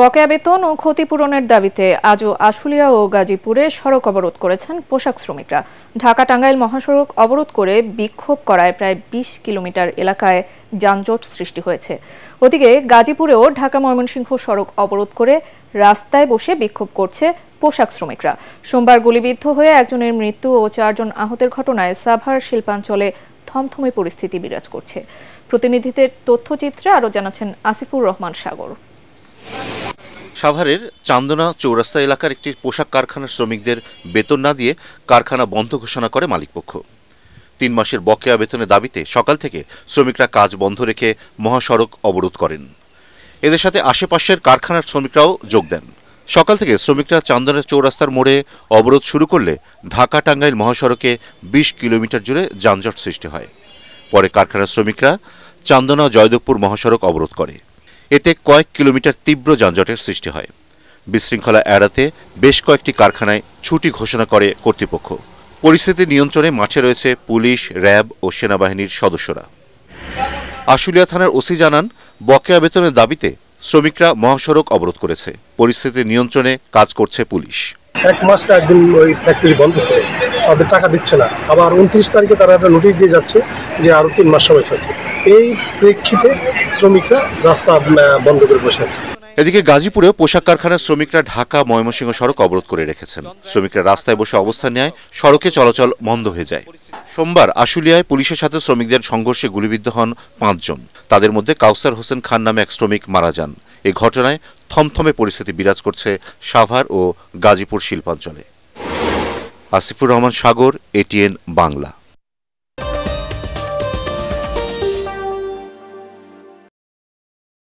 বকেয়া বেতন ও ক্ষতিপূরণের দাবিতে আজও আশুলিয়া ও গাজীপুরে সড়ক অবরোধ করেছেন পোশাক শ্রমিকরা ঢাকা টাঙ্গাইল মহাসড়ক অবরোধ করে বিক্ষোভ করায় প্রায় ২০ কিলোমিটার এলাকায় যানজট সৃষ্টি হয়েছে ওদিকে গাজীপুরেও ঢাকা ময়মনসিংহ সড়ক অবরোধ করে রাস্তায় বসে বিক্ষোভ করছে পোশাক শ্রমিকরা সোমবার গুলিবিদ্ধ হয়ে একজনের মৃত্যু ও চারজন আহতের ঘটনায় সাভার শিল্পাঞ্চলে থমথমে পরিস্থিতি বিরাজ করছে প্রতিনিধিদের তথ্যচিত্রে আরও জানাচ্ছেন আসিফুর রহমান সাগর সাভারের চান্দনা চৌরাস্তা এলাকার একটি পোশাক কারখানার শ্রমিকদের বেতন না দিয়ে কারখানা বন্ধ ঘোষণা করে মালিকপক্ষ তিন মাসের বকেয়া বেতনের দাবিতে সকাল থেকে শ্রমিকরা কাজ বন্ধ রেখে মহাসড়ক অবরোধ করেন এদের সাথে আশেপাশের কারখানার শ্রমিকরাও যোগ দেন সকাল থেকে শ্রমিকরা চান্দনা চৌরাস্তার মোড়ে অবরোধ শুরু করলে ঢাকা টাঙ্গাইল মহাসড়কে বিশ কিলোমিটার জুড়ে যানজট সৃষ্টি হয় পরে কারখানার শ্রমিকরা চান্দনা জয়দেবপুর মহাসড়ক অবরোধ করে এতে কয়েক কিলোমিটার তীব্র যানজটের সৃষ্টি হয় বিশৃঙ্খলা এড়াতে বেশ কয়েকটি কারখানায় ছুটি ঘোষণা করে কর্তৃপক্ষ পরিস্থিতি নিয়ন্ত্রণে মাঠে রয়েছে পুলিশ র্যাব ও সেনাবাহিনীর সদস্যরা আশুলিয়া থানার ওসি জানান বকেয়া বেতনের দাবিতে শ্রমিকরা মহাসড়ক অবরোধ করেছে পরিস্থিতি নিয়ন্ত্রণে কাজ করছে পুলিশ এক মাস একদিন ওই ফ্যাক্টরি বন্ধ ছিল তাদের টাকা দিচ্ছে না আবার উনত্রিশ তারিখে তারা একটা নোটিশ দিয়ে যাচ্ছে যে আরও তিন মাস সময় আছে এই প্রেক্ষিতে শ্রমিকরা রাস্তা বন্ধ করে বসে আছে এদিকে গাজীপুরে পোশাক কারখানার শ্রমিকরা ঢাকা ময়মনসিংহ সড়ক অবরোধ করে রেখেছেন শ্রমিকরা রাস্তায় বসে অবস্থান নেয় সড়কে চলাচল বন্ধ হয়ে যায় সোমবার আশুলিয়ায় পুলিশের সাথে শ্রমিকদের সংঘর্ষে গুলিবিদ্ধ হন পাঁচজন তাদের মধ্যে কাউসার হোসেন খান নামে এক শ্রমিক মারা যান এ ঘটনায় থমথমে পরিস্থিতি বিরাজ করছে সাভার ও গাজীপুর শিল্পাঞ্চলে আসিফুর রহমান সাগর এটিএন বাংলা